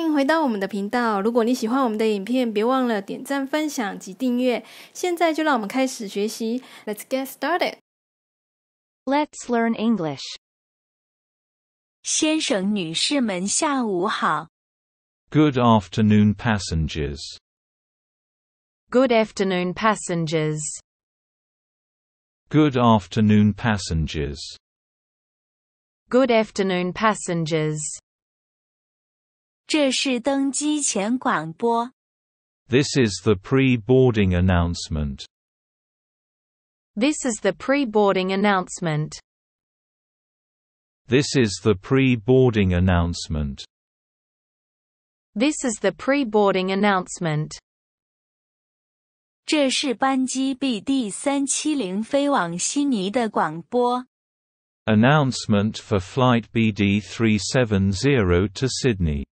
欢迎回到我们的频道。如果你喜欢我们的影片，别忘了点赞、分享及订阅。现在就让我们开始学习。Let's get started. Let's learn English. 先生、女士们，下午好。Good afternoon, passengers. Good afternoon, passengers. Good afternoon, passengers. Good afternoon, passengers. This is the pre-boarding announcement. This is the pre-boarding announcement. This is the pre-boarding announcement. This is the pre-boarding announcement. 这是班机 BD 三七零飞往悉尼的广播。Announcement for flight BD 370 to Sydney.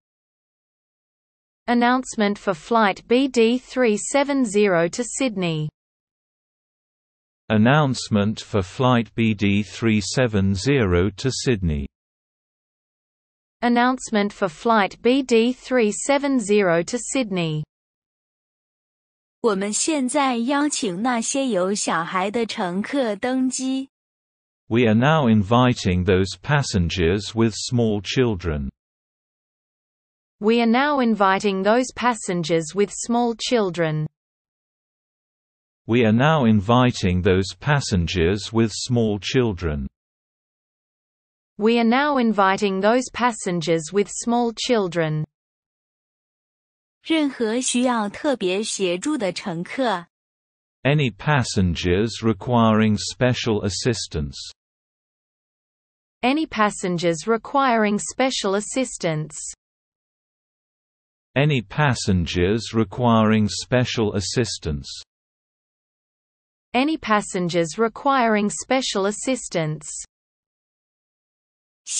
Announcement for Flight BD370 to Sydney Announcement for Flight BD370 to Sydney Announcement for Flight BD370 to Sydney 我们现在邀请那些有小孩的乘客登机。We are now inviting those passengers with small children. We are now inviting those passengers with small children. We are now inviting those passengers with small children. We are now inviting those passengers with small children. Any passengers requiring special assistance. Any passengers requiring special assistance any passengers requiring special assistance. Any passengers requiring special assistance.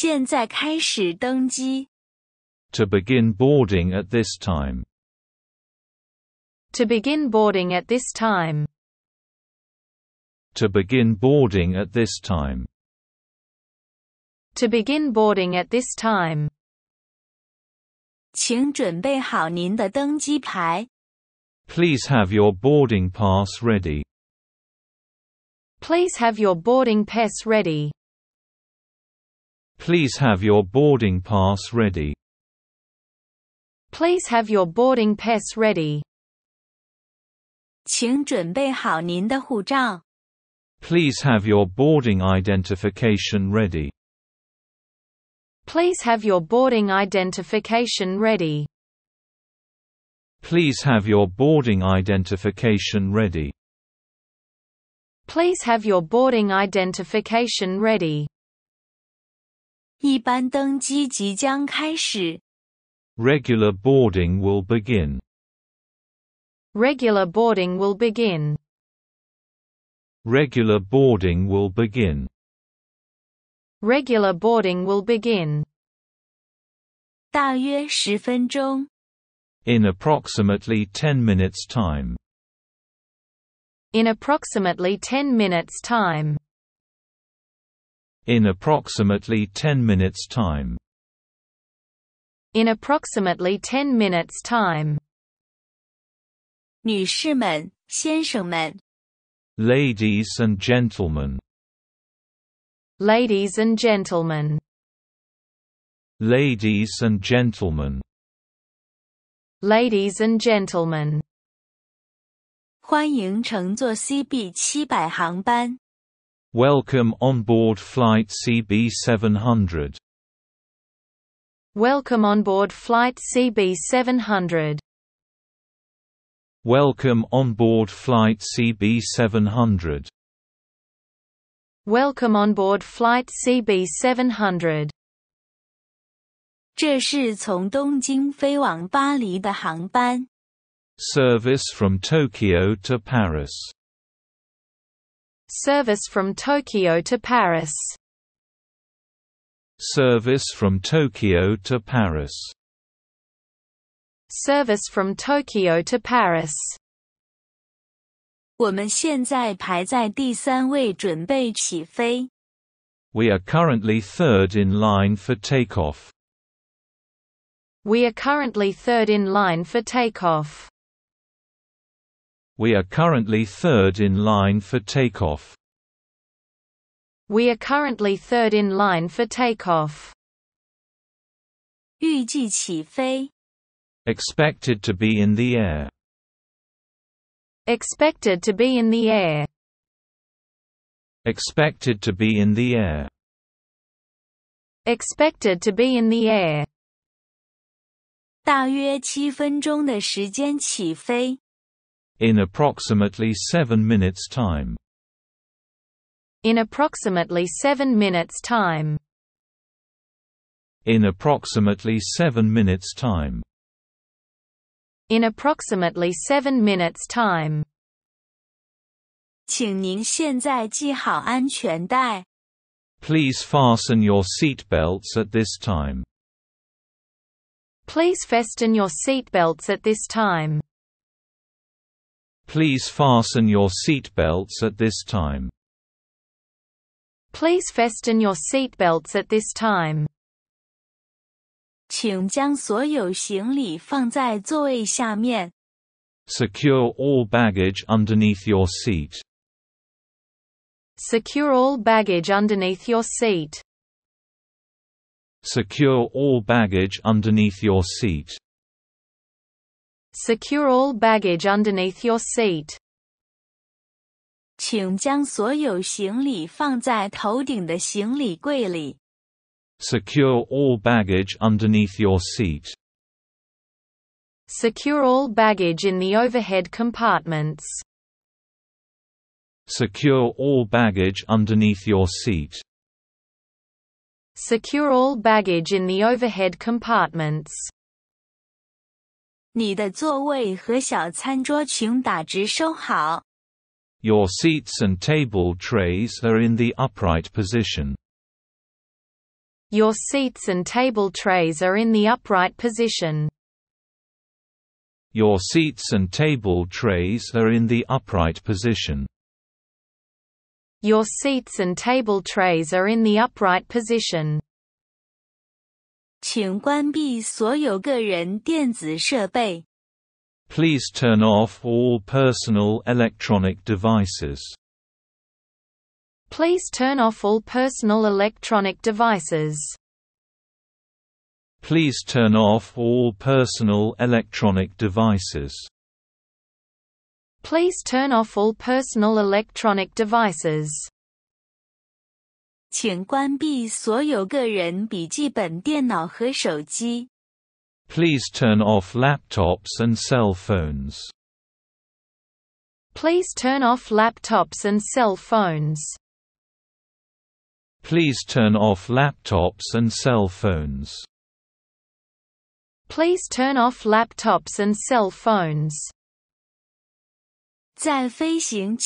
To begin boarding at this time. To begin boarding at this time. To begin boarding at this time. To begin boarding at this time. Please have your boarding pass ready. Please have your boarding pass ready. Please have your boarding pass ready. Please have your boarding pass ready. Please have your boarding identification ready. Please have your boarding identification ready. Please have your boarding identification ready. Please have your boarding identification ready. Regular boarding will begin. Regular boarding will begin. Regular boarding will begin. Regular boarding will begin. In approximately 10 minutes time. In approximately 10 minutes time. In approximately 10 minutes time. In approximately 10 minutes time. Ladies and gentlemen. Ladies and gentlemen. Ladies and gentlemen. Ladies and gentlemen. 欢迎乘坐 CB on board flight CB 700. Welcome on board flight CB 700. Welcome on board flight CB 700. Welcome on board flight CB700. 这是从东京飞往巴黎的航班。Service from Tokyo to Paris. Service from Tokyo to Paris. Service from Tokyo to Paris. Service from Tokyo to Paris. 我们现在排在第三位，准备起飞。We are currently third in line for takeoff. We are currently third in line for takeoff. We are currently third in line for takeoff. We are currently third in line for takeoff. Expected to be in the air. Expected to be in the air. Expected to be in the air. Expected to be in the air. In approximately seven minutes time. In approximately seven minutes time. In approximately seven minutes time in approximately 7 minutes time. Please fasten your seatbelts at this time. Please fasten your seatbelts at this time. Please fasten your seatbelts at this time. Please fasten your seatbelts at this time. 请将所有行李放在座位下面。Secure all baggage underneath your seat. Secure all baggage underneath your seat. Secure all baggage underneath your seat. Secure all baggage underneath your seat. 请将所有行李放在头顶的行李柜里。Secure all baggage underneath your seat. Secure all baggage in the overhead compartments. Secure all baggage underneath your seat. Secure all baggage in the overhead compartments. Your seats and table trays are in the upright position. Your seats and table trays are in the upright position. Your seats and table trays are in the upright position. Your seats and table trays are in the upright position. Please turn off all personal electronic devices. Please turn off all personal electronic devices. Please turn off all personal electronic devices. Please turn off all personal electronic devices. Please turn off laptops and cell phones. Please turn off laptops and cell phones. Please turn off laptops and cell phones. Please turn off laptops and cell phones. Smoking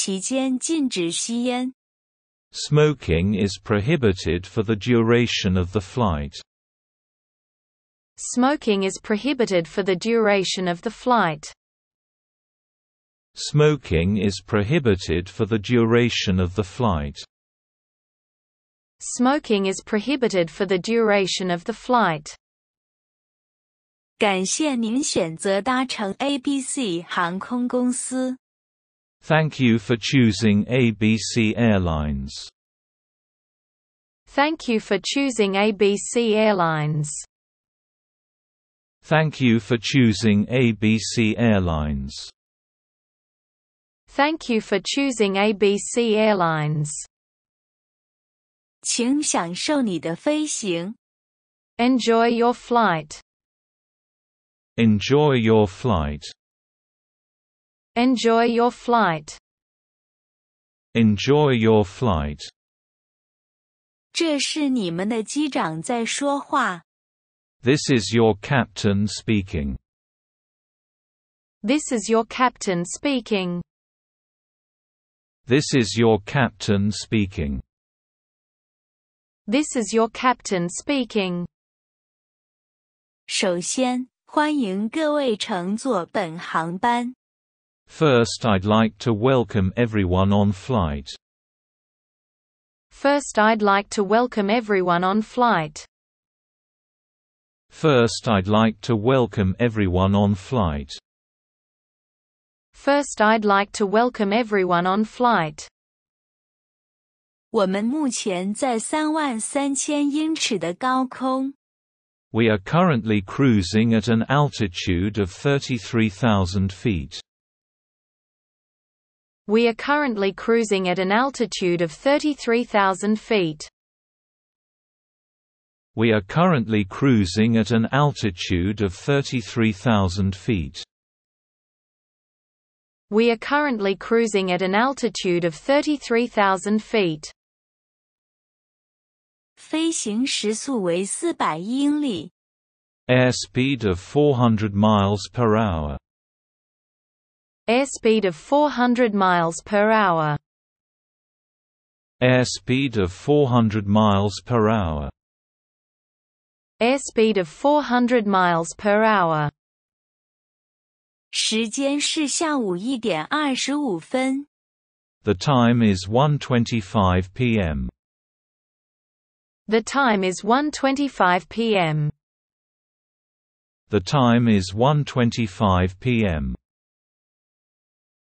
is prohibited for the duration of the flight. Smoking is prohibited for the duration of the flight. Smoking is prohibited for the duration of the flight. Smoking is prohibited for the duration of the flight. 感谢您选择搭乘 you for choosing ABC Airlines. Thank you for choosing ABC Airlines. Thank you for choosing ABC Airlines. Thank you for choosing ABC Airlines. 请享受你的飞行。Enjoy your flight. Enjoy your flight. Enjoy your flight. Enjoy your flight. 这是你们的机长在说话。This is your captain speaking. This is your captain speaking. This is your captain speaking. This is your captain speaking. 1st i I'd like to welcome everyone on flight. First, I'd like to welcome everyone on flight. First, I'd like to welcome everyone on flight. First, I'd like to welcome everyone on flight. 我们目前在三万三千英尺的高空。We are currently cruising at an altitude of 33,000 feet. We are currently cruising at an altitude of 33,000 feet. We are currently cruising at an altitude of 33,000 feet. We are currently cruising at an altitude of 33,000 feet. 飞行时速为四百英里。Airspeed of 400 miles per hour. Airspeed of 400 miles per hour. Airspeed of 400 miles per hour. Airspeed of 400 miles per hour. 时间是下午一点二十五分。The time is 1:25 p.m. The time is 1.25 p.m. The time is 1.25 p.m.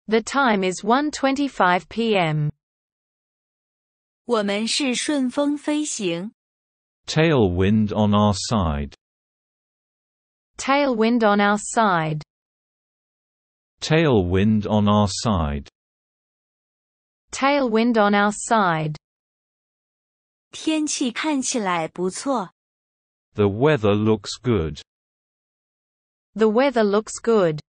The time is 1.25 p.m. tailwind on our side. Tailwind on our side. Tailwind on our side. Tailwind on our side. 天气看起来不错。The weather looks good. The weather looks good.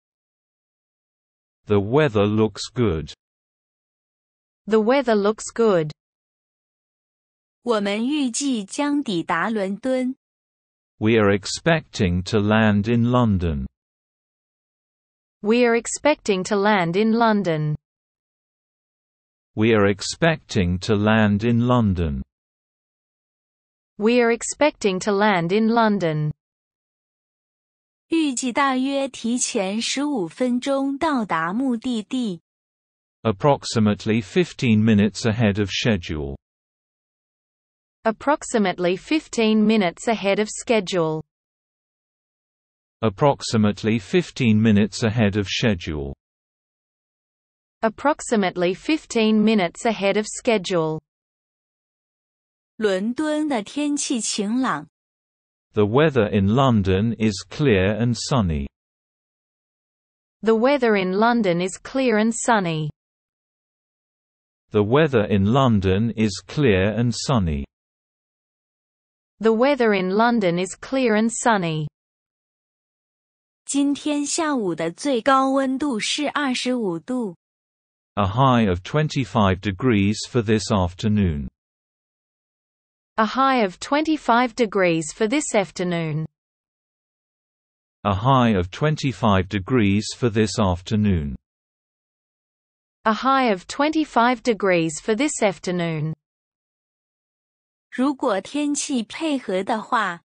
The weather looks good. The weather looks good. 我们预计将抵达伦敦。We are expecting to land in London. We are expecting to land in London. We are expecting to land in London. We are expecting to land in London. Approximately 15 minutes ahead of schedule. Approximately 15 minutes ahead of schedule. Approximately 15 minutes ahead of schedule. Approximately 15 minutes ahead of schedule. 伦敦的天气晴朗。The weather in London is clear and sunny. The weather in London is clear and sunny. The weather in London is clear and sunny. The weather in London is clear and sunny. A high of 25 degrees for this afternoon. A high of 25 degrees for this afternoon. A high of 25 degrees for this afternoon. A high of 25 degrees for this afternoon. 如果天气配合的话,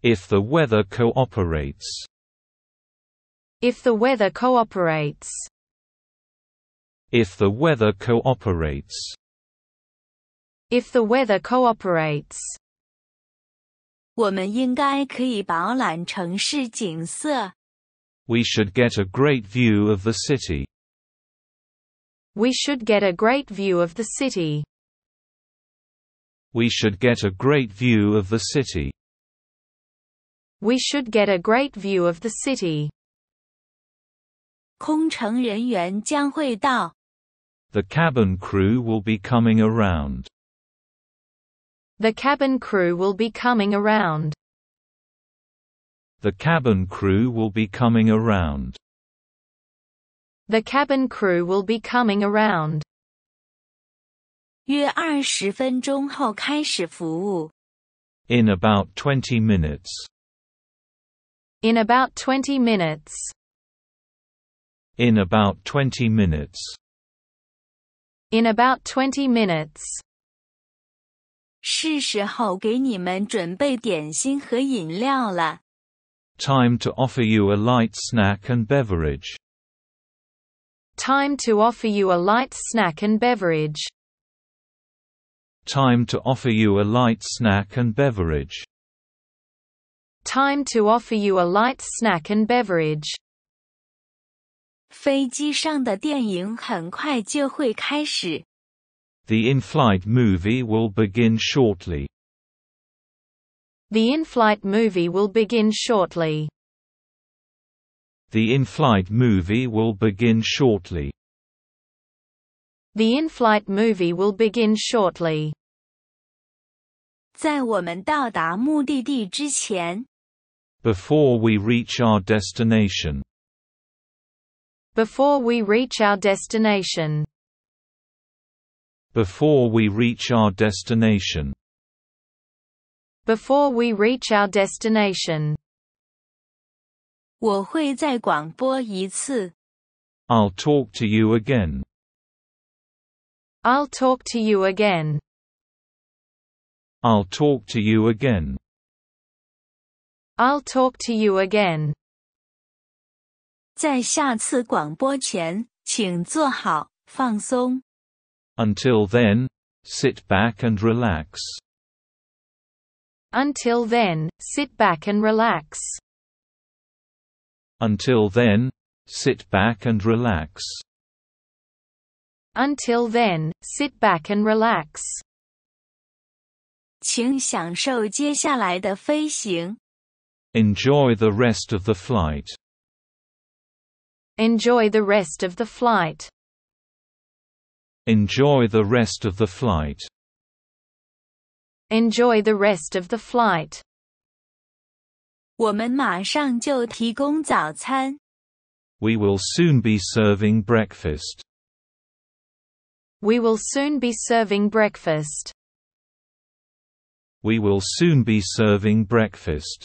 if the weather cooperates. If the weather cooperates. If the weather cooperates. If the weather cooperates. 我们应该可以饱览城市景色。We should get a great view of the city. We should get a great view of the city. We should get a great view of the city. We should get a great view of the city. 空乘人员将会到。The cabin crew will be coming around. The cabin crew will be coming around. The cabin crew will be coming around. The cabin crew will be coming around. In about 20 minutes. In about 20 minutes. In about 20 minutes. In about 20 minutes. 是时候给你们准备点心和饮料了。Time to offer you a light snack and beverage. Time to offer you a light snack and beverage. Time to offer you a light snack and beverage. Time to offer you a light snack and beverage. 飞机上的电影很快就会开始。The in-flight movie will begin shortly. The in-flight movie will begin shortly. The in-flight movie will begin shortly. The in-flight movie will begin shortly. Before we reach our destination. Before we reach our destination. Before we reach our destination. Before we reach our destination. 我会再广播一次. I'll talk to you again. I'll talk to you again. I'll talk to you again. I'll talk to you again. 在下次广播前，请做好放松。until then, sit back and relax. Until then, sit back and relax. Until then, sit back and relax. Until then, sit back and relax. Enjoy the rest of the flight. Enjoy the rest of the flight. Enjoy the rest of the flight. Enjoy the rest of the flight. We will soon be serving breakfast. We will soon be serving breakfast. We will soon be serving breakfast.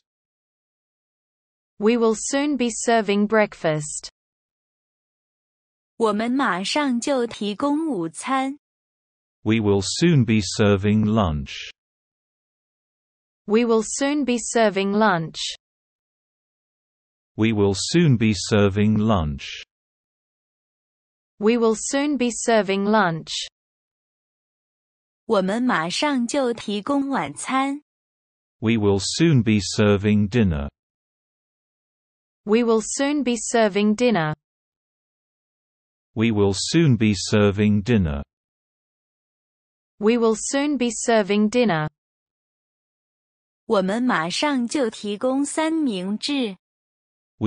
We will soon be serving breakfast. 我们马上就提供午餐。We will soon be serving lunch. We will soon be serving lunch. We will soon be serving lunch. We will soon be serving lunch. 我们马上就提供晚餐。We will soon be serving dinner. We will soon be serving dinner. We will soon be serving dinner. We will soon be serving dinner. We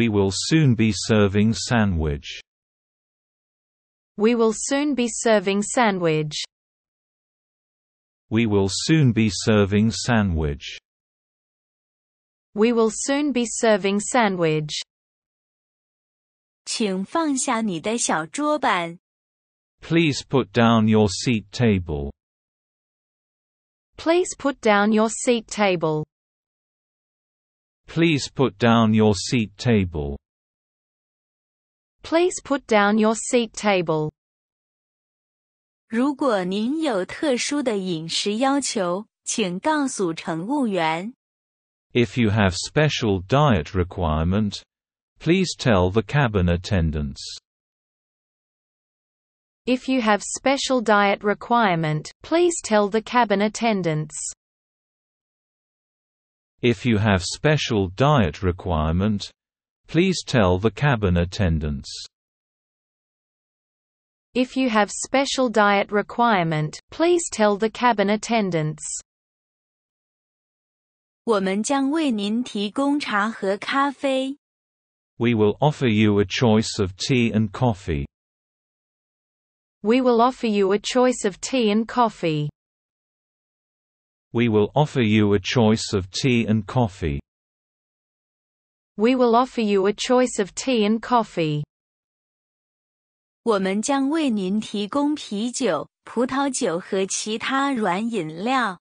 will soon be serving sandwich. We will soon be serving sandwich. We will soon be serving sandwich. We will soon be serving sandwich. 请放下你的小桌板。Please put down your seat table. Please put down your seat table. Please put down your seat table. Please put down your seat table. 如果您有特殊的饮食要求，请告诉乘务员。If you have special diet requirement, Please tell the cabin attendants. If you have special diet requirement, please tell the cabin attendants. If you have special diet requirement, please tell the cabin attendants. If you have special diet requirement, please tell the cabin attendants. 我们将为您提供茶和咖啡。we will offer you a choice of tea and coffee. We will offer you a choice of tea and coffee. We will offer you a choice of tea and coffee. We will offer you a choice of tea and coffee. 我们将为您提供啤酒、葡萄酒和其他软饮料。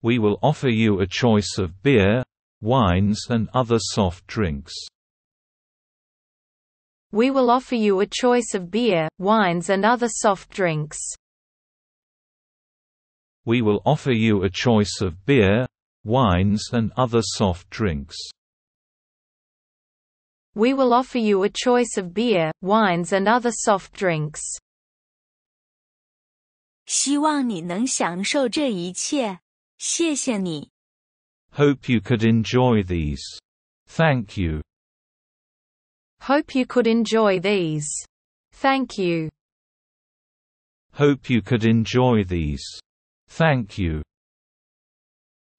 We will offer you a choice of beer, wines and other soft drinks. We will offer you a choice of beer, wines and other soft drinks. We will offer you a choice of beer, wines and other soft drinks. We will offer you a choice of beer, wines and other soft drinks. 希望你能享受这一切，谢谢你。Hope you could enjoy these. Thank you. Hope you could enjoy these. Thank you. Hope you could enjoy these. Thank you.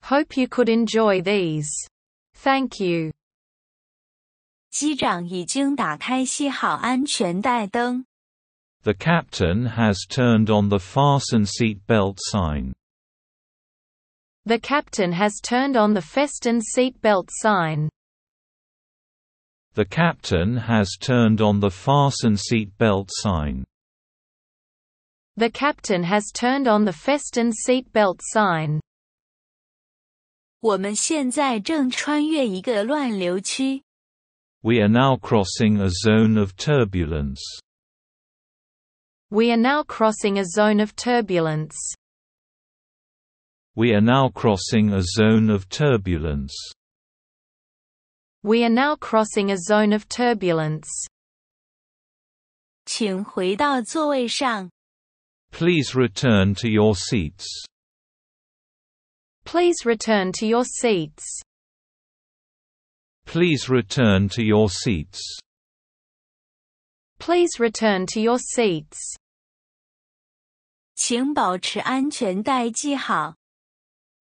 Hope you could enjoy these. Thank you. The captain has turned on the fasten seat belt sign. The captain has turned on the fasten seat belt sign. The captain has turned on the fasten seat belt sign. The captain has turned on the fasten seat belt sign. We are now crossing a zone of turbulence. We are now crossing a zone of turbulence. We are now crossing a zone of turbulence. We are now crossing a zone of turbulence. Please return to your seats. Please return to your seats. Please return to your seats. Please return to your seats.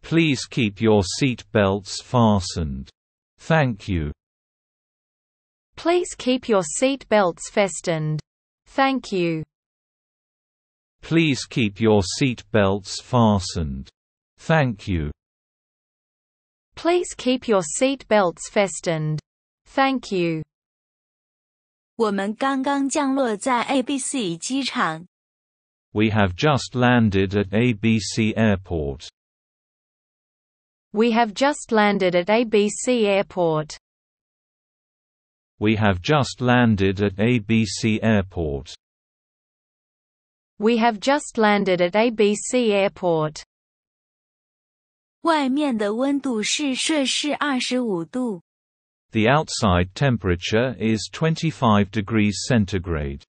Please keep your seat belts fastened. Thank you. Please keep your seat belts fastened. Thank you. Please keep your seat belts fastened. Thank you. Please keep your seat belts fastened. Thank you. We have just landed at ABC Airport. We have just landed at ABC Airport. We have just landed at ABC Airport. We have just landed at ABC Airport. 外面的温度是摄氏 outside temperature is 25 degrees centigrade.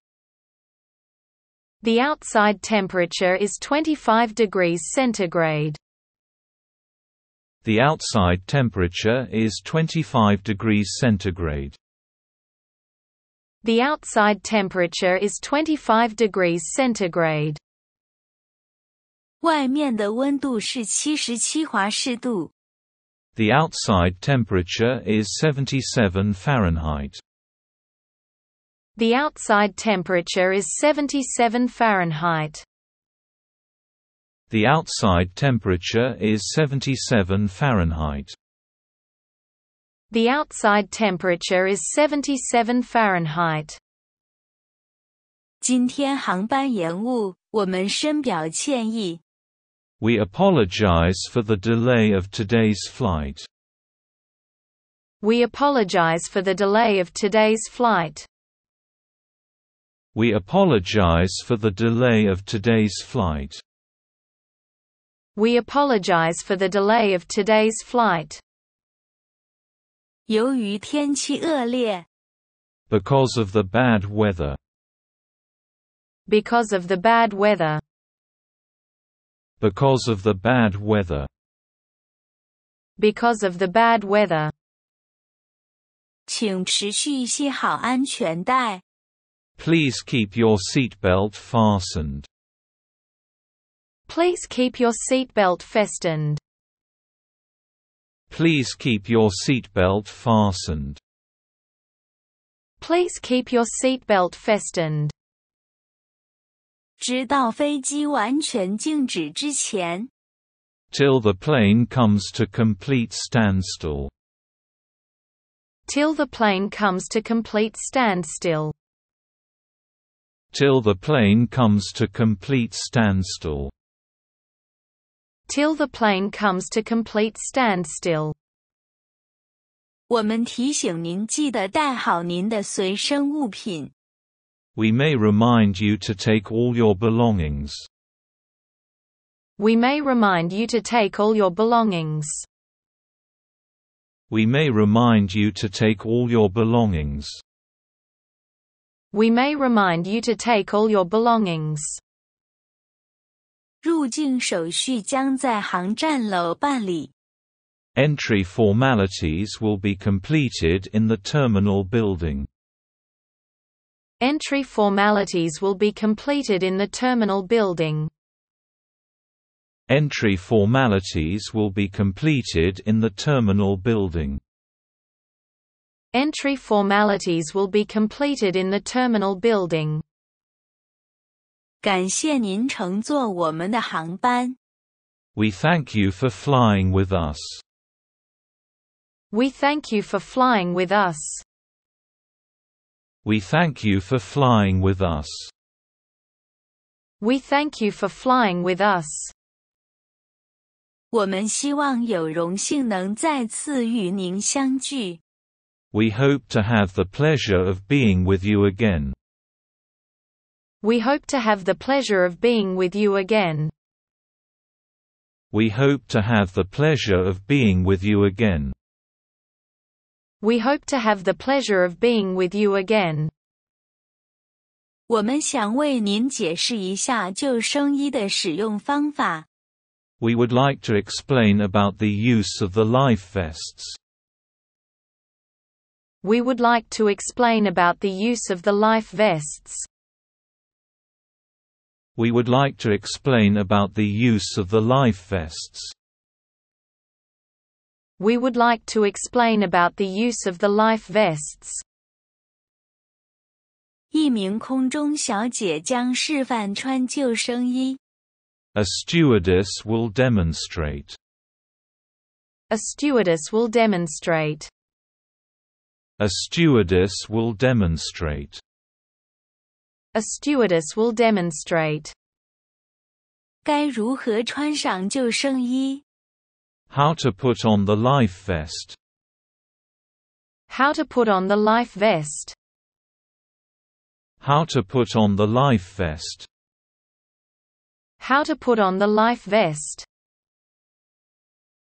The outside temperature is 25 degrees centigrade. The outside temperature is 25 degrees centigrade. The outside temperature is 25 degrees centigrade. 外面的温度是 The outside temperature is 77 Fahrenheit. The outside temperature is 77 Fahrenheit. The outside temperature is 77 Fahrenheit. The outside temperature is 77 Fahrenheit. 今天航班延误，我们深表歉意。We apologize for the delay of today's flight. We apologize for the delay of today's flight. We apologize for the delay of today's flight. We apologize for the delay of today's flight. 由于天气恶劣 because of the bad weather. Because of the bad weather. Because of the bad weather. Because of the bad weather. 请持续系好安全带 Please keep your seatbelt fastened. Please keep your seatbelt fastened. Please keep your seatbelt fastened. Please keep your seatbelt fastened. Till the plane comes to complete standstill. Till the plane comes to complete standstill. Till the plane comes to complete standstill till the plane comes to complete standstill. 我们提醒您记得带好您的随身物品。We may remind you to take all your belongings. We may remind you to take all your belongings. We may remind you to take all your belongings. We may remind you to take all your belongings. 入境手续将在航站楼办理。Entry formalities will be completed in the terminal building. Entry formalities will be completed in the terminal building. Entry formalities will be completed in the terminal building. Entry formalities will be completed in the terminal building. 感谢您乘坐我们的航班。We thank you for flying with us. We thank you for flying with us. We thank you for flying with us. We thank you for flying with us. 我们希望有荣幸能再次与您相聚。We hope to have the pleasure of being with you again. We hope to have the pleasure of being with you again. We hope to have the pleasure of being with you again. We hope to have the pleasure of being with you again. 我们想为您解释一下救生衣的使用方法。We would like to explain about the use of the life vests. We would like to explain about the use of the life vests we would like to explain about the use of the life vests. We would like to explain about the use of the life vests. A stewardess will demonstrate. A stewardess will demonstrate. A stewardess will demonstrate. A stewardess will demonstrate. 该如何穿上救生衣? How to put on the life vest. How to put on the life vest. How to put on the life vest. How to put on the life vest.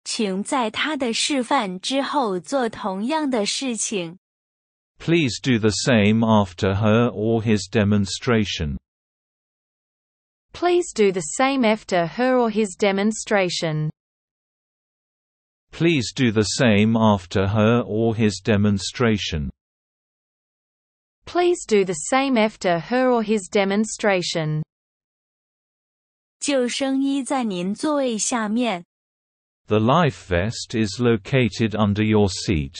请在他的示范之后做同样的事情。Please do the same after her or his demonstration. Please do the same after her or his demonstration. Please do the same after her or his demonstration. Please do the same after her or his demonstration. 救生衣在您座位下面。The life vest is located under your seat.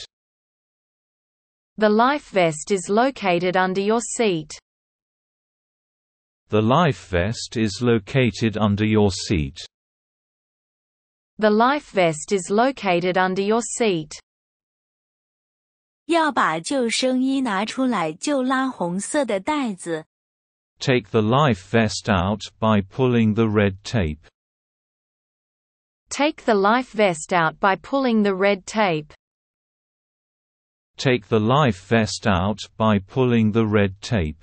The life vest is located under your seat. The life vest is located under your seat. The life vest is located under your seat. 要把救生衣拿出来就拉红色的带子。Take the life vest out by pulling the red tape. Take the life vest out by pulling the red tape. Take the life vest out by pulling the red tape.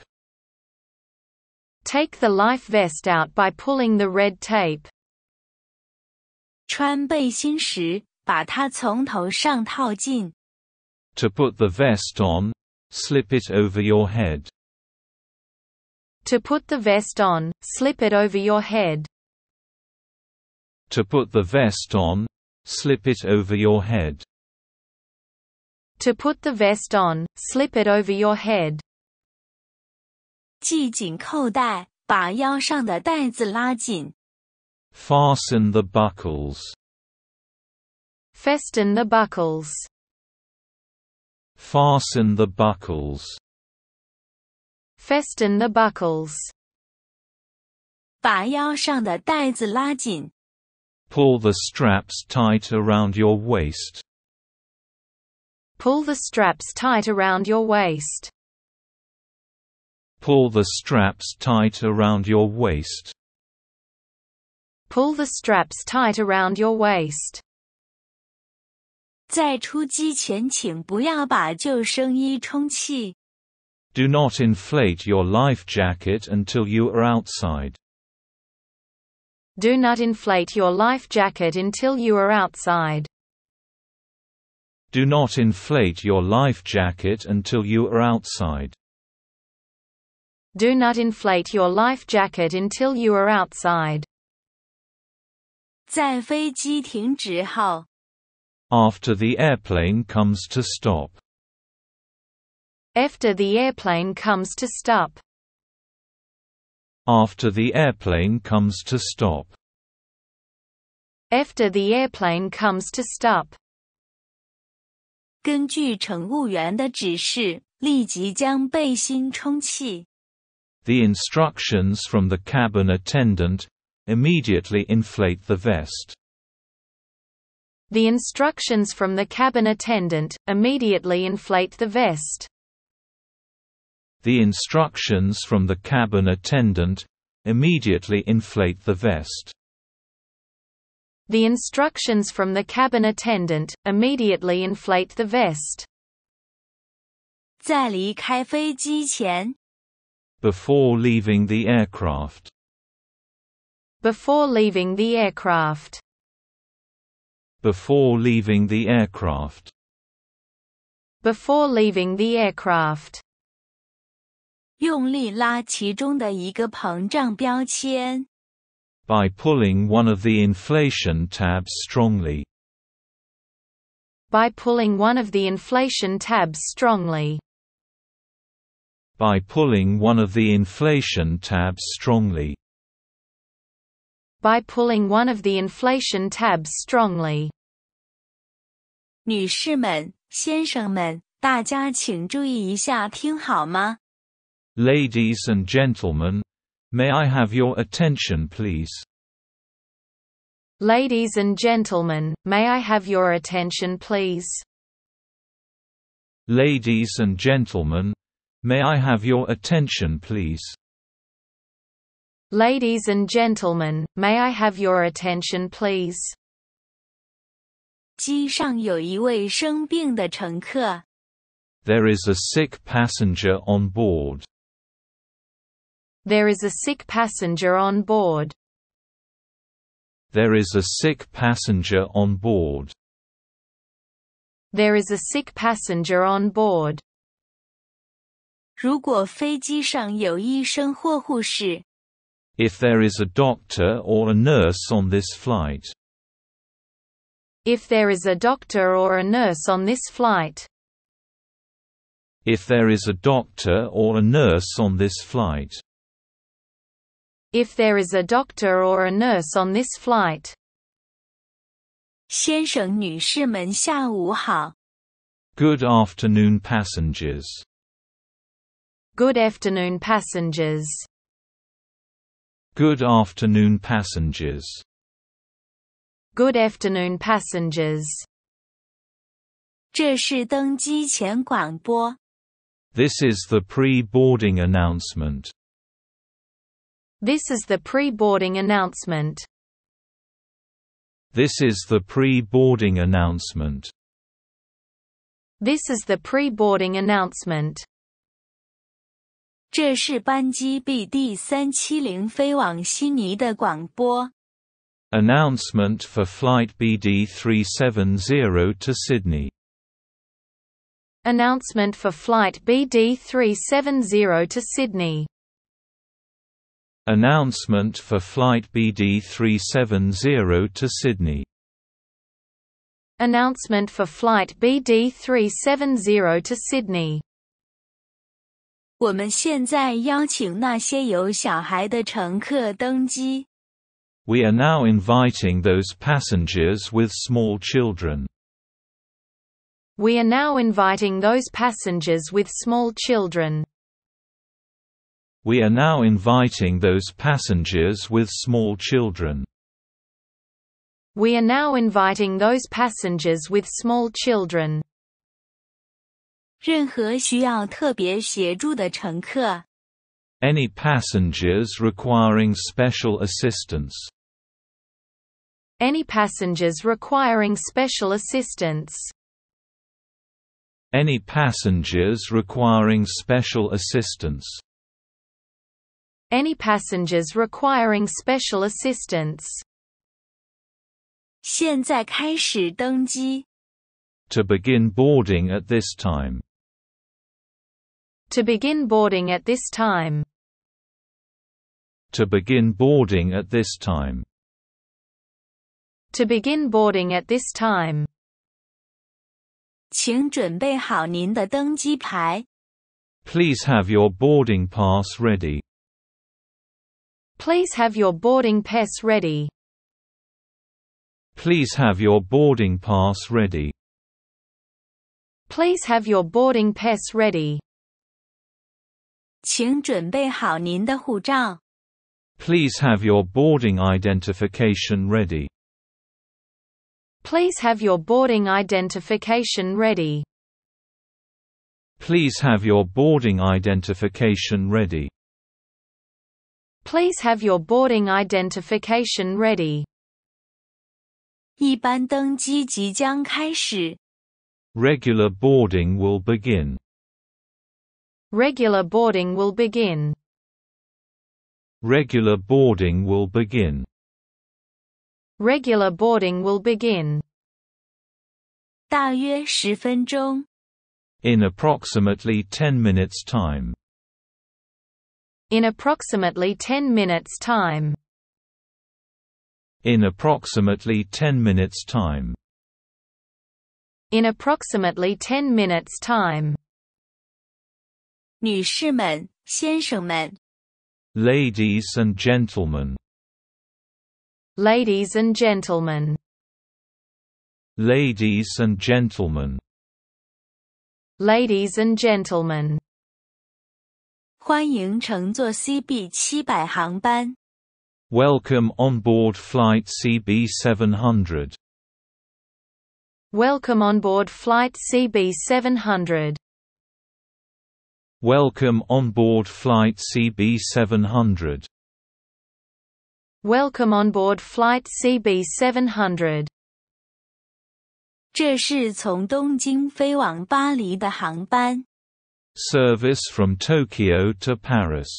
Take the life vest out by pulling the red tape. To put the vest on, slip it over your head. To put the vest on, slip it over your head. To put the vest on, slip it over your head. To put the vest on, slip it over your head. 系紧扣带，把腰上的带子拉紧。Fasten the buckles. Fasten the buckles. Fasten the buckles. Fasten the buckles. Pull the straps tight around your waist. Pull the straps tight around your waist. Pull the straps tight around your waist. Pull the straps tight around your waist. do not inflate your life jacket until you are outside. Do not inflate your life jacket until you are outside. Do not inflate your life jacket until you are outside. Do not inflate your life jacket until you are outside. After the airplane comes to stop. After the airplane comes to stop. After the airplane comes to stop. After the airplane comes to stop. 根据乘务员的指示，立即将背心充气。The instructions from the cabin attendant immediately inflate the vest. The instructions from the cabin attendant immediately inflate the vest. The instructions from the cabin attendant immediately inflate the vest. The instructions from the cabin attendant immediately inflate the vest. Before leaving the aircraft. Before leaving the aircraft. Before leaving the aircraft. Before leaving the aircraft. 用力拉其中的一个膨胀标签 by pulling one of the inflation tabs strongly. By pulling one of the inflation tabs strongly. By pulling one of the inflation tabs strongly. By pulling one of the inflation tabs strongly. Ladies and gentlemen, May I have your attention please? Ladies and gentlemen, may I have your attention please? Ladies and gentlemen, may I have your attention please? Ladies and gentlemen, may I have your attention please? There is a sick passenger on board. There is a sick passenger on board. There is a sick passenger on board. There is a sick passenger on board. If there is a doctor or a nurse on this flight. If there is a doctor or a nurse on this flight. If there is a doctor or a nurse on this flight if there is a doctor or a nurse on this flight. good afternoon passengers. Good afternoon passengers. Good afternoon passengers. Good afternoon passengers. 这是登机前广播。This is the pre-boarding announcement. This is the pre-boarding announcement. This is the pre-boarding announcement. This is the pre-boarding announcement. 这是班机 BD for flight BD 370 to Sydney. Announcement for flight BD 370 to Sydney. Announcement for Flight BD370 to Sydney Announcement for Flight BD370 to Sydney We are now inviting those passengers with small children. We are now inviting those passengers with small children. We are now inviting those passengers with small children. We are now inviting those passengers with small children. Any passengers requiring special assistance. Any passengers requiring special assistance. Any passengers requiring special assistance any passengers requiring special assistance. To begin boarding at this time. To begin boarding at this time. To begin boarding at this time. To begin boarding at this time. Please have your boarding pass ready. Please have your boarding pass ready. Please have your boarding pass ready. Please have your boarding pass ready. Please have your boarding identification ready. Please have your boarding identification ready. Please have your boarding identification ready. Please have your boarding identification ready. Regular boarding will begin. Regular boarding will begin. Regular boarding will begin. Regular boarding will begin. In approximately 10 minutes time in approximately 10 minutes time in approximately 10 minutes time in approximately 10 minutes time 女士们先生们 ladies and gentlemen ladies and gentlemen ladies and gentlemen ladies and gentlemen 欢迎乘坐 CB 七百航班。Welcome on board flight CB 700. Welcome on board flight CB 700. Welcome on board flight CB 700. Welcome on board flight CB 700. 这是从东京飞往巴黎的航班。Service from Tokyo to Paris.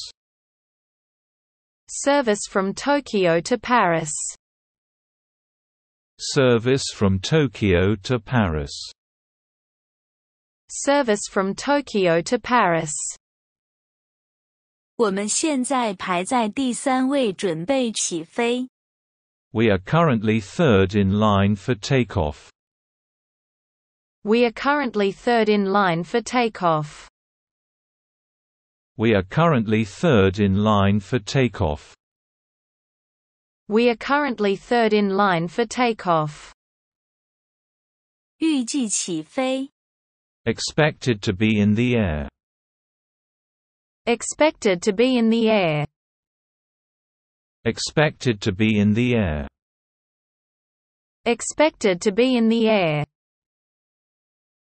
Service from Tokyo to Paris. Service from Tokyo to Paris. Service from Tokyo to Paris. 我们现在排在第三位，准备起飞。We are currently third in line for takeoff. We are currently third in line for takeoff. We are currently third in line for takeoff. We are currently third in line for takeoff. 预计起飞 expected to be in the air expected to be in the air expected to be in the air expected to be in the air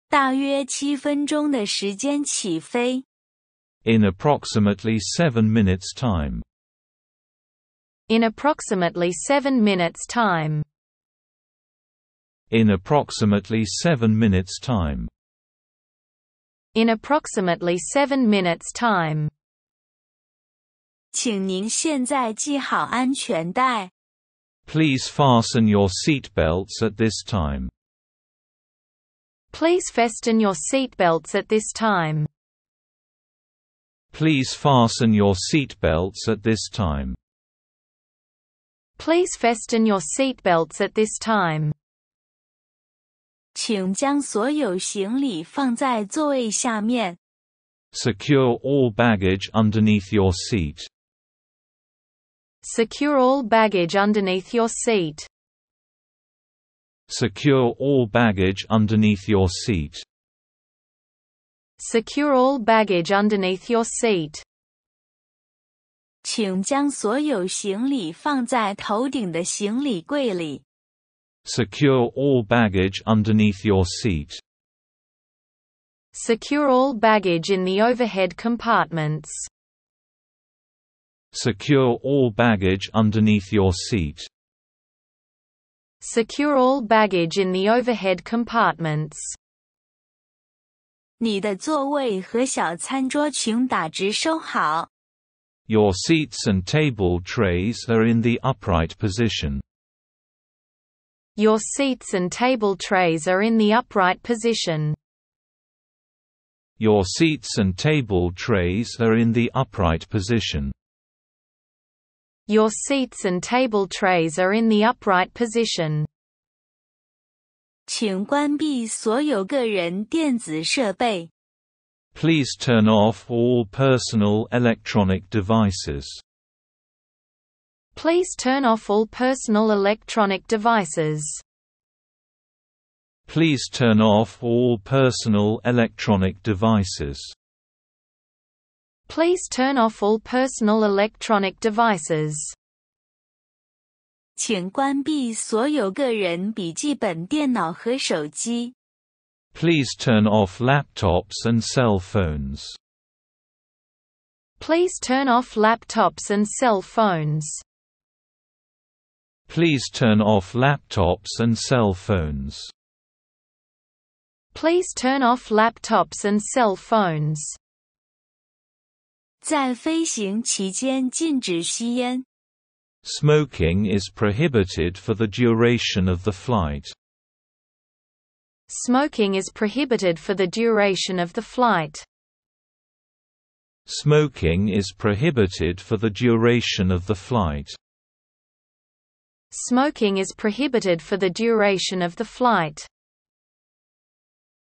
大约七分钟的时间起飞 in approximately 7 minutes time. In approximately 7 minutes time. In approximately 7 minutes time. In approximately 7 minutes time. Please fasten your seat belts at this time. Please fasten your seat belts at this time. Please fasten your seat belts at this time. Please fasten your seat belts at this time. Secure all baggage underneath your seat. Secure all baggage underneath your seat. Secure all baggage underneath your seat. Secure all baggage underneath your seat. Secure all baggage underneath your seat. Secure all baggage in the overhead compartments. Secure all baggage underneath your seat. Secure all baggage in the overhead compartments. Your seats and table trays are in the upright position. Your seats and table trays are in the upright position. Your seats and table trays are in the upright position. Your seats and table trays are in the upright position. 请关闭所有个人电子设备。Please turn off all personal electronic devices. Please turn off all personal electronic devices. Please turn off all personal electronic devices. Please turn off all personal electronic devices. 请关闭所有个人笔记本电脑和手机。Please turn off laptops and cell phones. Please turn off laptops and cell phones. Please turn off laptops and cell phones. Please turn off laptops and cell phones. 在飞行期间禁止吸烟。Smoking is prohibited for the duration of the flight. Smoking is prohibited for the duration of the flight. Smoking is prohibited for the duration of the flight. Smoking is prohibited for the duration of the flight.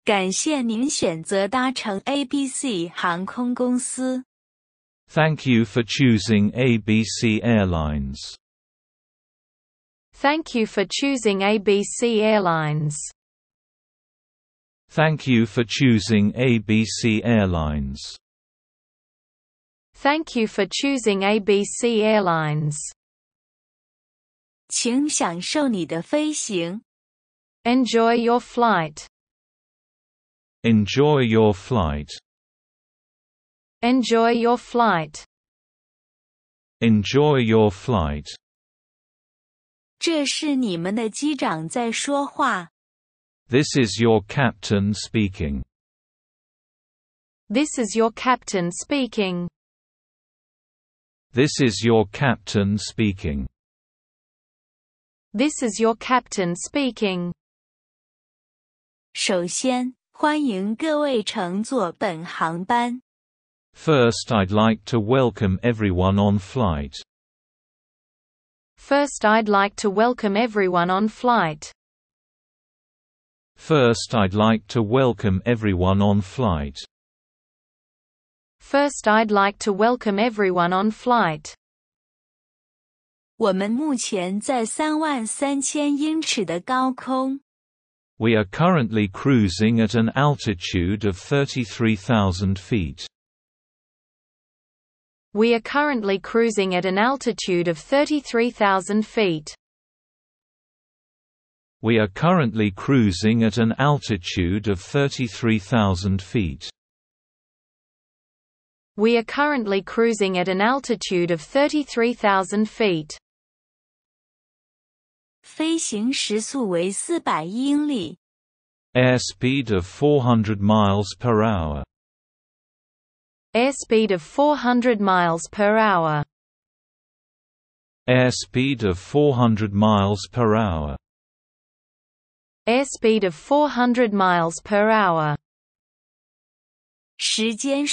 感谢您选择搭乘 ABC 航空公司。Thank you for choosing ABC Airlines. Thank you for choosing ABC Airlines. Thank you for choosing ABC Airlines. Thank you for choosing ABC Airlines. Enjoy your flight. Enjoy your flight. Enjoy your flight. Enjoy your flight. 这是你们的机长在说话。This is your captain speaking. This is your captain speaking. This is your captain speaking. This is your captain speaking. 首先，欢迎各位乘坐本航班。First I'd like to welcome everyone on flight. First I'd like to welcome everyone on flight. First I'd like to welcome everyone on flight. First I'd like to welcome everyone on flight. We are currently cruising at an altitude of 33,000 feet. We are currently cruising at an altitude of 33,000 feet. We are currently cruising at an altitude of 33,000 feet. We are currently cruising at an altitude of 33,000 feet. 飞行时速为400英里. Airspeed of 400 miles per hour. Airspeed of 400 miles per hour. Airspeed of 400 miles per hour. Airspeed of 400 miles per hour. The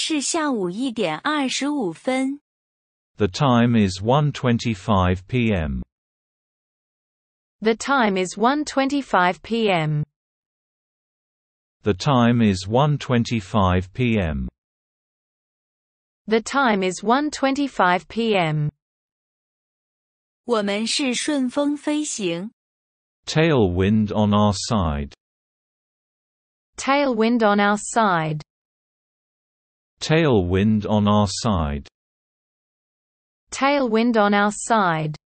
time is 1:25 p.m. The time is 1:25 p.m. The time is 1:25 p.m. The time is 1:25 p.m. tailwind on our side. Tailwind on our side. Tailwind on our side. Tailwind on our side.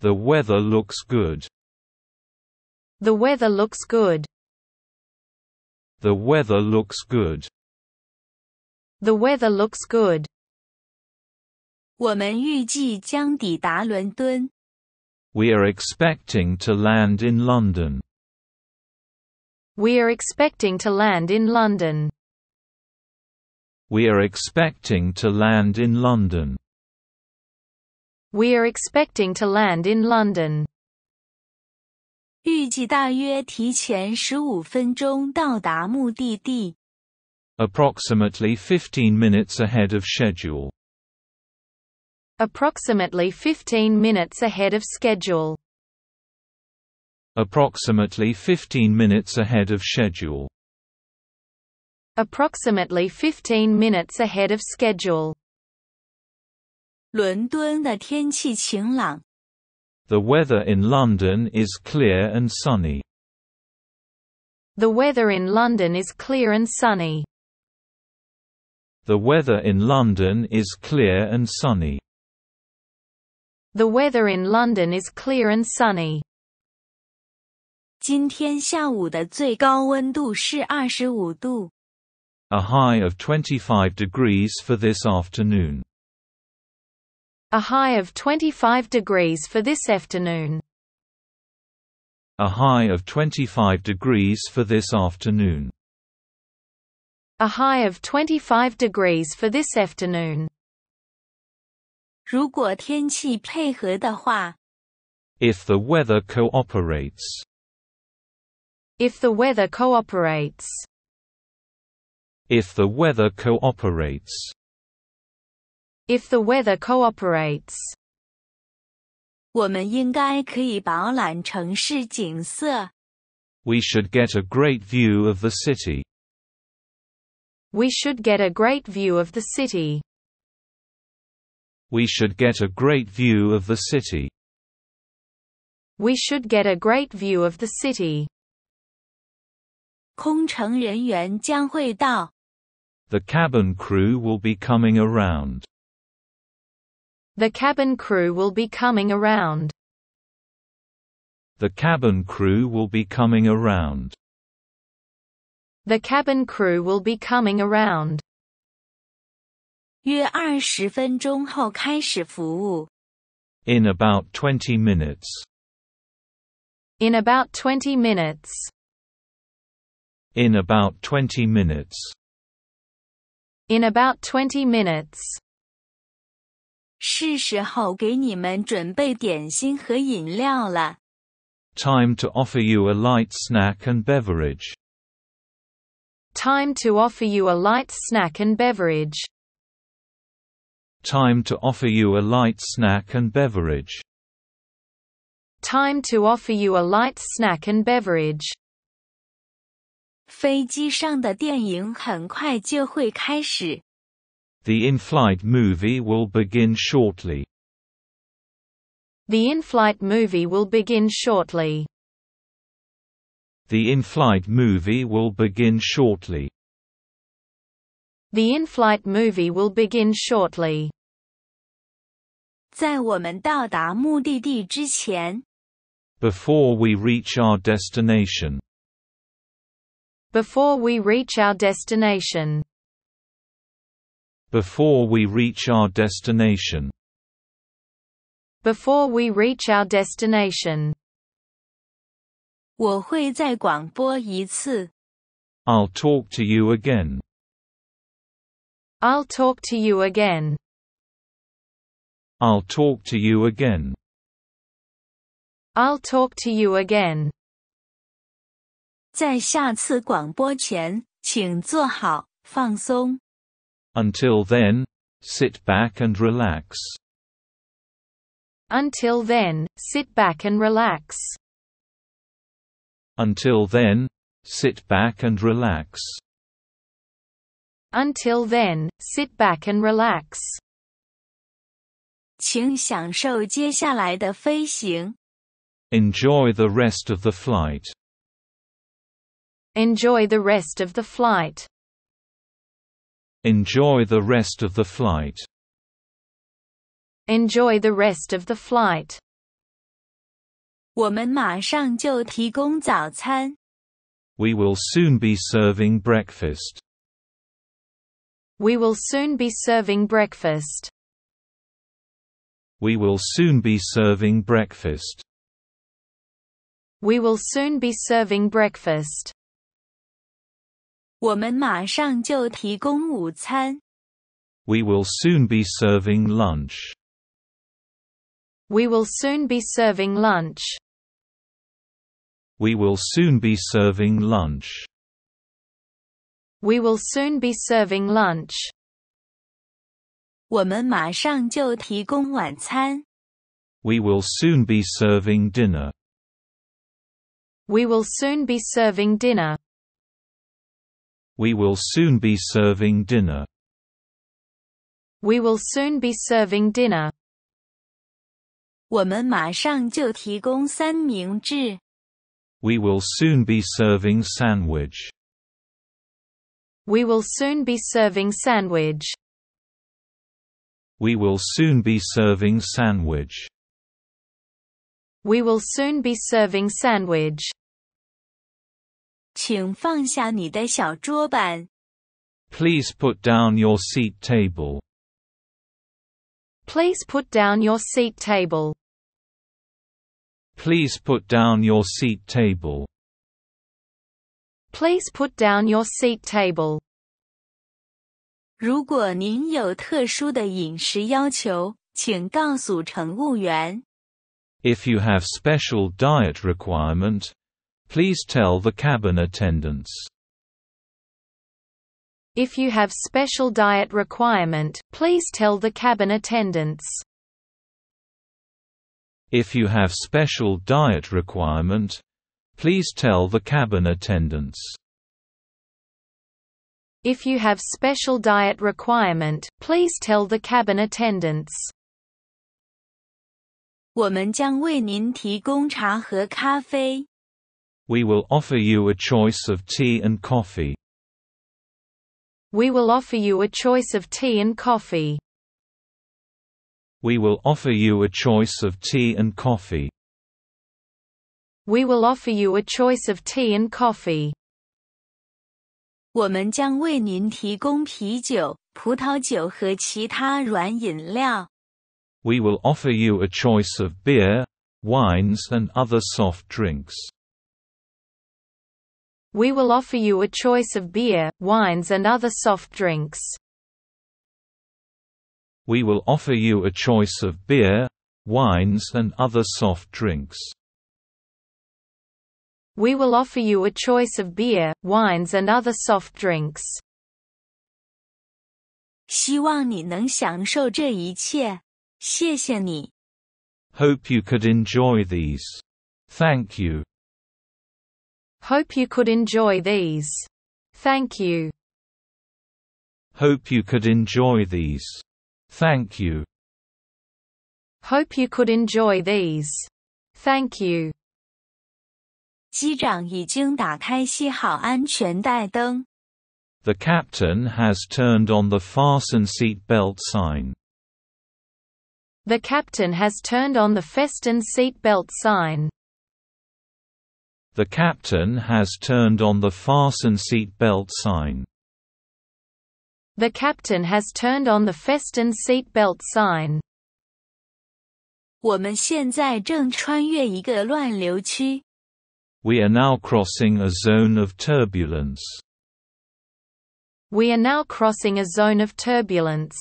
The weather looks good. The weather looks good. The weather looks good. The weather looks good. We are expecting to land in London. We are expecting to land in London. We are expecting to land in London. We are expecting to land in London. 预计大约提前十五分钟到达目的地。Approximately fifteen minutes ahead of schedule. Approximately fifteen minutes ahead of schedule. Approximately fifteen minutes ahead of schedule. Approximately fifteen minutes ahead of schedule. 伦敦的天气晴朗，the weather in London is clear and sunny. The weather in London is clear and sunny. The weather in London is clear and sunny. The weather in London is clear and sunny. 今天下午的最高温度是25度。A high of 25 degrees for this afternoon. A high of 25 degrees for this afternoon. A high of 25 degrees for this afternoon. A high of 25 degrees for this afternoon. 如果天气配合的话, if the weather cooperates. If the weather cooperates. If the weather cooperates. If the weather cooperates. we should get a great view of the city. We should get a great view of the city. We should get a great view of the city. We should get a great view of the city. The cabin crew will be coming around. The cabin crew will be coming around. The cabin crew will be coming around. The cabin crew will be coming around. In about 20 minutes. In about 20 minutes. In about 20 minutes. In about 20 minutes. 是时候给你们准备点心和饮料了。Time to offer you a light snack and beverage. Time to offer you a light snack and beverage. Time to offer you a light snack and beverage. Time to offer you a light snack and beverage. 飞机上的电影很快就会开始。The in-flight movie will begin shortly. The in-flight movie will begin shortly. The in-flight movie will begin shortly. The in-flight movie will begin shortly. Before we reach our destination. Before we reach our destination. Before we reach our destination. Before we reach our destination. 我会再广播一次. I'll talk to you again. I'll talk to you again. I'll talk to you again. I'll talk to you again. 在下次广播前，请做好放松。until then, sit back and relax. Until then, sit back and relax. Until then, sit back and relax. Until then, sit back and relax. Enjoy the rest of the flight. Enjoy the rest of the flight. Enjoy the rest of the flight. Enjoy the rest of the flight. We will soon be serving breakfast. We will soon be serving breakfast. We will soon be serving breakfast. We will soon be serving breakfast. 我们马上就提供午餐。We will soon be serving lunch. We will soon be serving lunch. We will soon be serving lunch. We will soon be serving lunch. 我们马上就提供晚餐。We will soon be serving dinner. We will soon be serving dinner. We will soon be serving dinner. We will soon be serving dinner. We will soon be serving sandwich. We will soon be serving sandwich. We will soon be serving sandwich. We will soon be serving sandwich. 请放下你的小桌板。Please put down your seat table. Please put down your seat table. Please put down your seat table. Please put down your seat table. 如果您有特殊的饮食要求，请告诉乘务员。If you have special diet requirement, Please tell the cabin attendants. If you have special diet requirement, please tell the cabin attendants. If you have special diet requirement, please tell the cabin attendants. If you have special diet requirement, please tell the cabin attendants. 我们将为您提供茶和咖啡。we will offer you a choice of tea and coffee. We will offer you a choice of tea and coffee. We will offer you a choice of tea and coffee. We will offer you a choice of tea and coffee. 我们将为您提供啤酒、葡萄酒和其他软饮料。We will offer you a choice of beer, wines and other soft drinks. We will offer you a choice of beer, wines and other soft drinks. We will offer you a choice of beer, wines and other soft drinks. We will offer you a choice of beer, wines and other soft drinks. 希望你能享受这一切，谢谢你。Hope you could enjoy these. Thank you. Hope you could enjoy these. Thank you. Hope you could enjoy these. Thank you. Hope you could enjoy these. Thank you. The captain has turned on the fasten seat belt sign. The captain has turned on the fasten seat belt sign. The captain has turned on the fasten seat belt sign. The captain has turned on the fasten seat belt sign. 我们现在正穿越一个乱流区。We are now crossing a zone of turbulence. We are now crossing a zone of turbulence.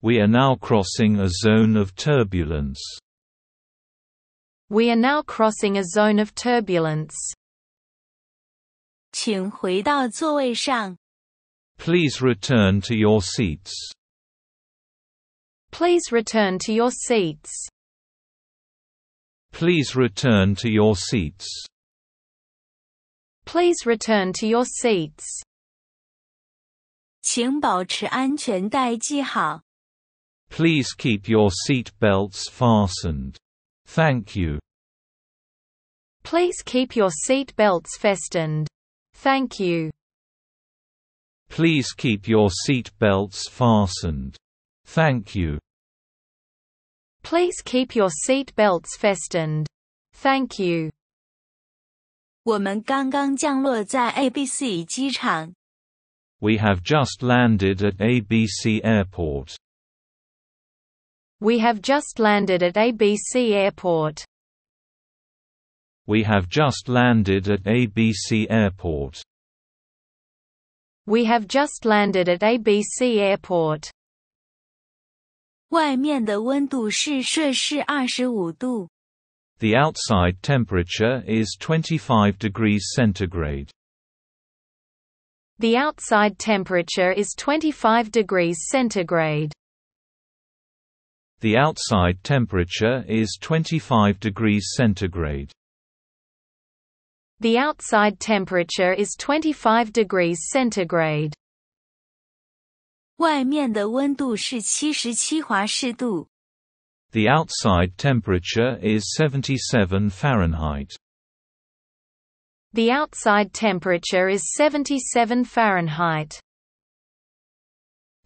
We are now crossing a zone of turbulence. We are now crossing a zone of turbulence. Please return to your seats. Please return to your seats. Please return to your seats. Please return to your seats. Please keep your seat belts fastened. Thank you. Please keep your seat belts fastened. Thank you. Please keep your seat belts fastened. Thank you. Please keep your seat belts fastened. Thank you. We have just landed at ABC Airport. We have just landed at ABC Airport. We have just landed at ABC Airport. We have just landed at ABC Airport. 外面的温度是摄氏 outside temperature is 25 degrees centigrade. The outside temperature is 25 degrees centigrade. The outside temperature is 25 degrees centigrade. The outside temperature is 25 degrees centigrade. 外面的温度是 The outside temperature is 77 Fahrenheit. The outside temperature is 77 Fahrenheit.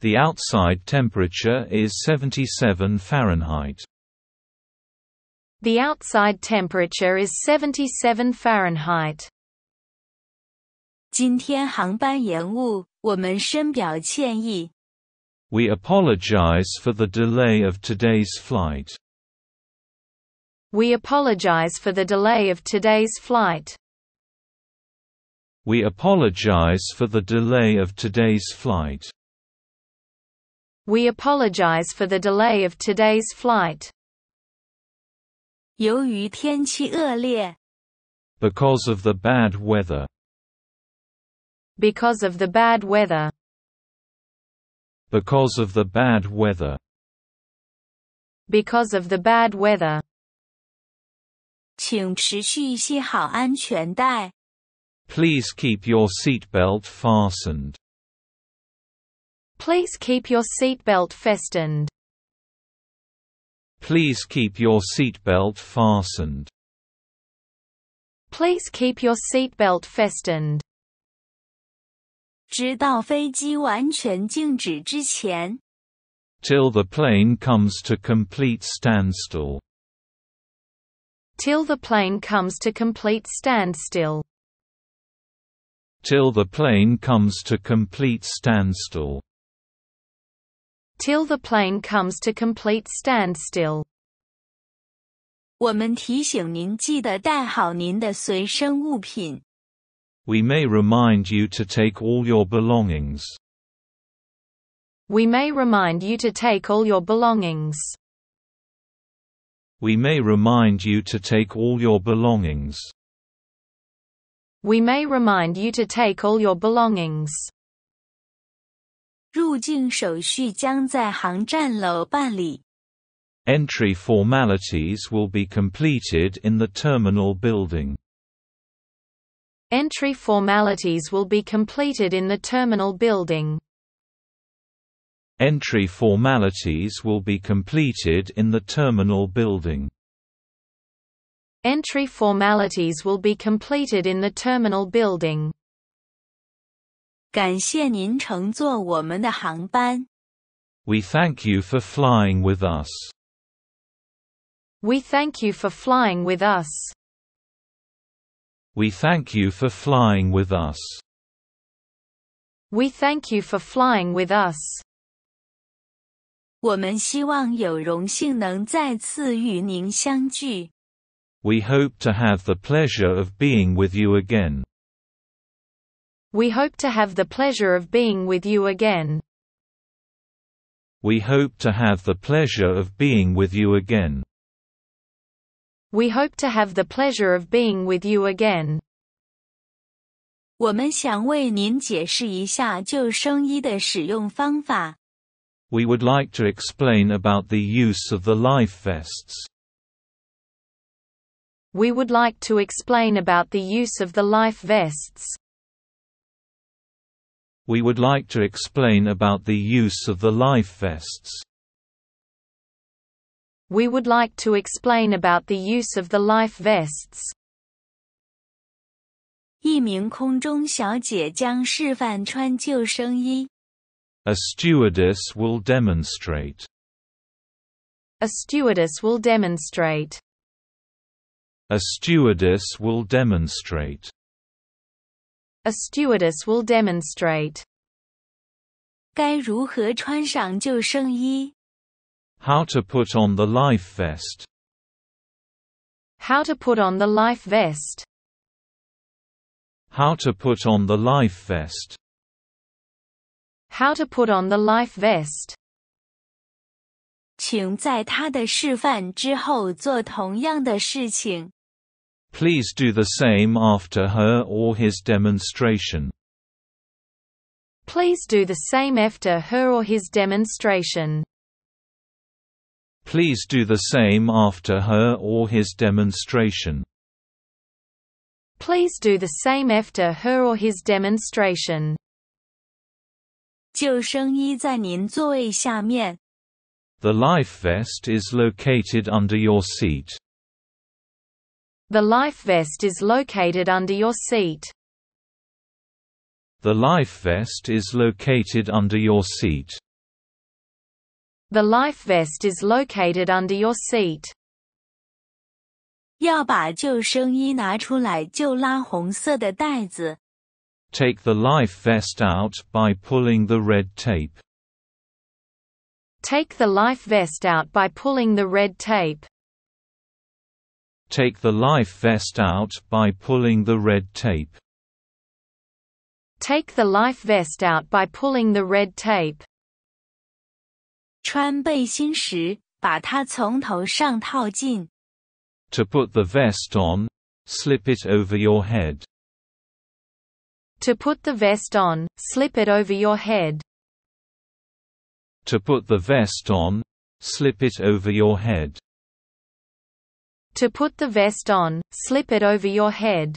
The outside temperature is 77 Fahrenheit. The outside temperature is 77 Fahrenheit. 今天航班延误，我们深表歉意。We apologize for the delay of today's flight. We apologize for the delay of today's flight. We apologize for the delay of today's flight. We apologize for the delay of today's flight. because of the bad weather. Because of the bad weather. Because of the bad weather. Because of the bad weather. Please keep your seatbelt fastened. Please keep your seatbelt fastened. Please keep your seatbelt fastened. Please keep your seatbelt fastened. Till the plane comes to complete standstill. Till the plane comes to complete standstill. Till the plane comes to complete standstill till the plane comes to complete standstill. 我们提醒您记得带好您的随身物品。We may remind you to take all your belongings. We may remind you to take all your belongings. We may remind you to take all your belongings. We may remind you to take all your belongings. 入境手续将在航站楼办理。Entry formalities will be completed in the terminal building. Entry formalities will be completed in the terminal building. Entry formalities will be completed in the terminal building. Entry formalities will be completed in the terminal building. We thank you for flying with us. We thank you for flying with us. We thank you for flying with us. We thank you for flying with us. We hope to have the pleasure of being with you again. We hope to have the pleasure of being with you again. We hope to have the pleasure of being with you again. We hope to have the pleasure of being with you again. 我们想为您解释一下救生衣的使用方法。We would like to explain about the use of the life vests. We would like to explain about the use of the life vests. We would like to explain about the use of the life vests. We would like to explain about the use of the life vests. stewardess will demonstrate. A stewardess will demonstrate. A stewardess will demonstrate. A stewardess will demonstrate. 该如何穿上救生衣? How to put on the life vest. How to put on the life vest. How to put on the life vest. How to put on the life vest. 请在他的示范之后做同样的事情。Please do the same after her or his demonstration. Please do the same after her or his demonstration. Please do the same after her or his demonstration. Please do the same after her or his demonstration. 救生衣在您座位下面。The life vest is located under your seat. The life vest is located under your seat. The life vest is located under your seat. The life vest is located under your seat. take the life vest out by pulling the red tape. Take the life vest out by pulling the red tape. Take the life vest out by pulling the red tape. Take the life vest out by pulling the red tape. To put the vest on, slip it over your head. To put the vest on, slip it over your head. To put the vest on, slip it over your head. To put the vest on, slip it over your head.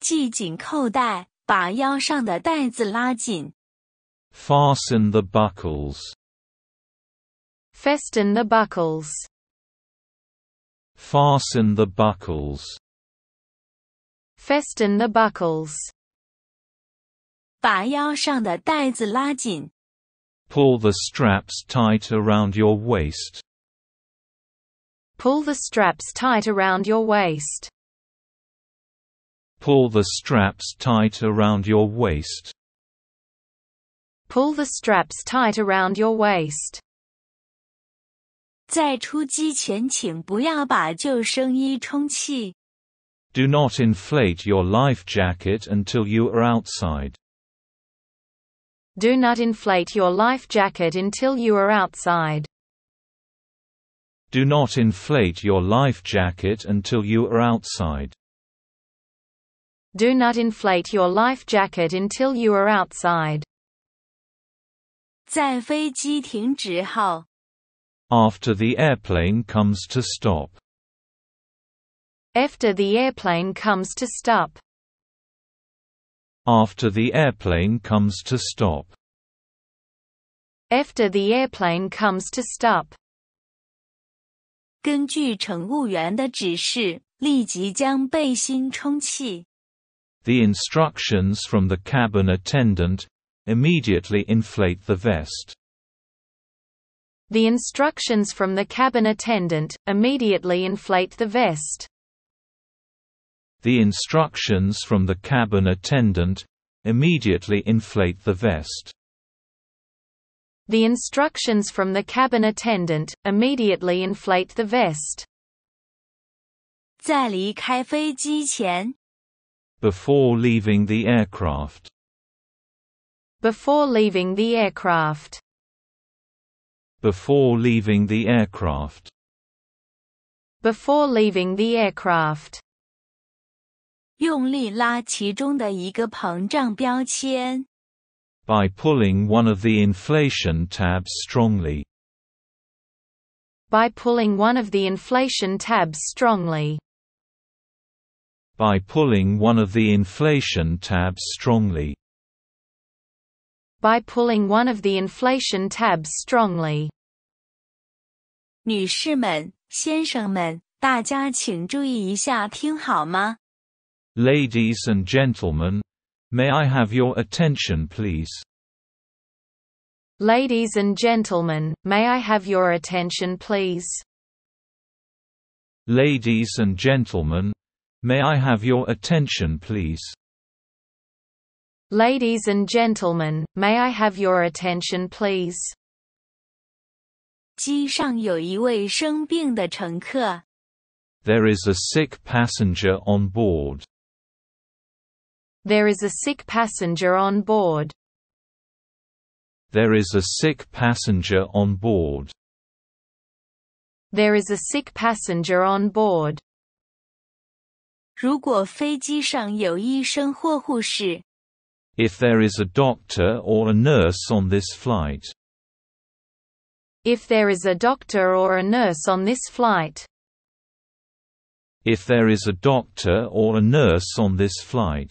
系紧扣带，把腰上的带子拉紧。Fasten the buckles. Fasten the buckles. Fasten the buckles. Fasten the buckles. Pull the straps tight around your waist. Pull the straps tight around your waist. Pull the straps tight around your waist. Pull the straps tight around your waist. do not inflate your life jacket until you are outside. Do not inflate your life jacket until you are outside. Do not inflate your life jacket until you are outside. Do not inflate your life jacket until you are outside. After the airplane comes to stop. After the airplane comes to stop. After the airplane comes to stop. After the airplane comes to stop. 根据乘务员的指示，立即将背心充气。The instructions from the cabin attendant immediately inflate the vest. The instructions from the cabin attendant immediately inflate the vest. The instructions from the cabin attendant immediately inflate the vest. The instructions from the cabin attendant immediately inflate the vest. Before leaving the aircraft. Before leaving the aircraft. Before leaving the aircraft. Before leaving the aircraft. 用力拉其中的一个膨胀标签 by pulling one of the inflation tabs strongly by pulling one of the inflation tabs strongly by pulling one of the inflation tabs strongly by pulling one of the inflation tabs strongly 女士们,先生们,大家请注意一下听好吗? Ladies and gentlemen, May I have your attention please? Ladies and gentlemen, may I have your attention please? Ladies and gentlemen, may I have your attention please? Ladies and gentlemen, may I have your attention please? 机上有一位生病的乘客。There is a sick passenger on board. There is a sick passenger on board. There is a sick passenger on board. There is a sick passenger on board. If there is a doctor or a nurse on this flight. If there is a doctor or a nurse on this flight. If there is a doctor or a nurse on this flight.